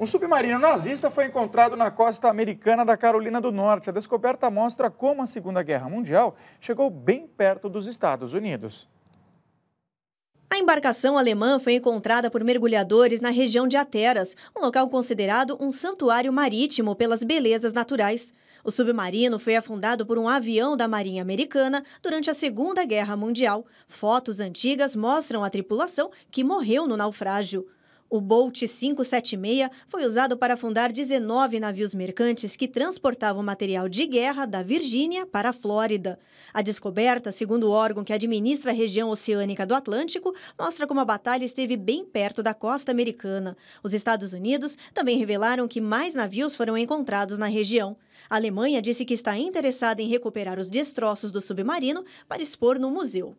Um submarino nazista foi encontrado na costa americana da Carolina do Norte. A descoberta mostra como a Segunda Guerra Mundial chegou bem perto dos Estados Unidos. A embarcação alemã foi encontrada por mergulhadores na região de Ateras, um local considerado um santuário marítimo pelas belezas naturais. O submarino foi afundado por um avião da Marinha Americana durante a Segunda Guerra Mundial. Fotos antigas mostram a tripulação que morreu no naufrágio. O Bolt 576 foi usado para afundar 19 navios mercantes que transportavam material de guerra da Virgínia para a Flórida. A descoberta, segundo o órgão que administra a região oceânica do Atlântico, mostra como a batalha esteve bem perto da costa americana. Os Estados Unidos também revelaram que mais navios foram encontrados na região. A Alemanha disse que está interessada em recuperar os destroços do submarino para expor no museu.